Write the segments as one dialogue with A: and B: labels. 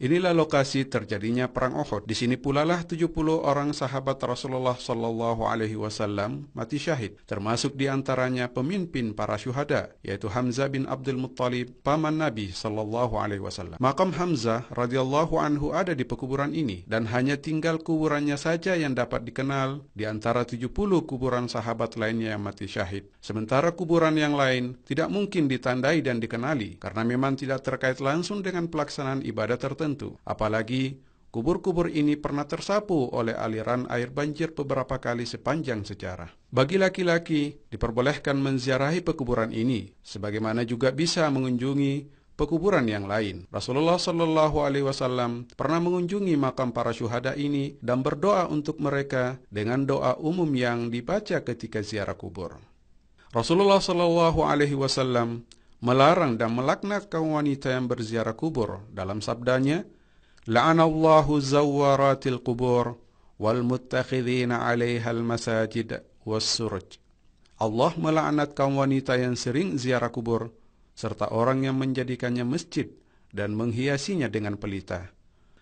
A: Inilah lokasi terjadinya perang Uhud. Di sini pula lah 70 orang sahabat Rasulullah Shallallahu alaihi wasallam mati syahid, termasuk di antaranya pemimpin para syuhada yaitu Hamzah bin Abdul Muttalib, paman Nabi Shallallahu alaihi wasallam. Makam Hamzah radhiyallahu anhu ada di pekuburan ini dan hanya tinggal kuburannya saja yang dapat dikenal di antara 70 kuburan sahabat lainnya yang mati syahid. Sementara kuburan yang lain tidak mungkin ditandai dan dikenali karena memang tidak terkait langsung dengan pelaksanaan ibadah tertentu tertentu. Apalagi Kubur-kubur ini pernah tersapu oleh aliran air banjir beberapa kali sepanjang sejarah. Bagi laki-laki, diperbolehkan menziarahi pekuburan ini, sebagaimana juga bisa mengunjungi pekuburan yang lain. Rasulullah Shallallahu Alaihi Wasallam pernah mengunjungi makam para syuhada ini dan berdoa untuk mereka dengan doa umum yang dibaca ketika ziarah kubur. Rasulullah Shallallahu Alaihi Wasallam melarang dan melaknat kaum wanita yang berziarah kubur dalam sabdanya la'anallahu zawaratil qubur wal muttakhidina 'alayha al masajid was suraj Allah melaknat kaum wanita yang sering ziarah kubur serta orang yang menjadikannya masjid dan menghiasinya dengan pelita.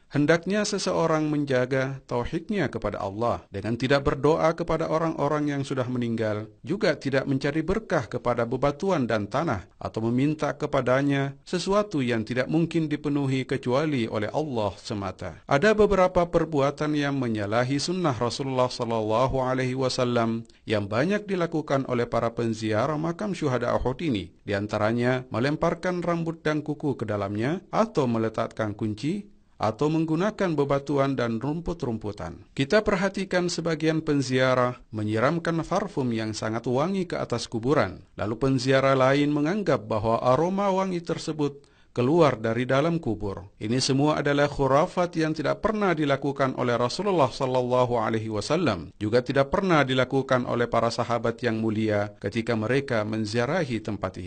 A: Hendaknya seseorang menjaga tauhidnya kepada Allah dengan tidak berdoa kepada orang-orang yang sudah meninggal, juga tidak mencari berkah kepada bebatuan dan tanah atau meminta kepadanya sesuatu yang tidak mungkin dipenuhi kecuali oleh Allah semata. Ada beberapa perbuatan yang menyalahi sunnah Rasulullah saw Alaihi Wasallam yang banyak dilakukan oleh para penziarah makam syuhada Uhud ini, diantaranya melemparkan rambut dan kuku ke dalamnya atau meletakkan kunci atau menggunakan bebatuan dan rumput-rumputan. Kita perhatikan sebagian penziarah menyiramkan parfum yang sangat wangi ke atas kuburan. Lalu penziarah lain menganggap bahwa aroma wangi tersebut keluar dari dalam kubur. Ini semua adalah khurafat yang tidak pernah dilakukan oleh Rasulullah sallallahu alaihi wasallam, juga tidak pernah dilakukan oleh para sahabat yang mulia ketika mereka menziarahi tempat ini.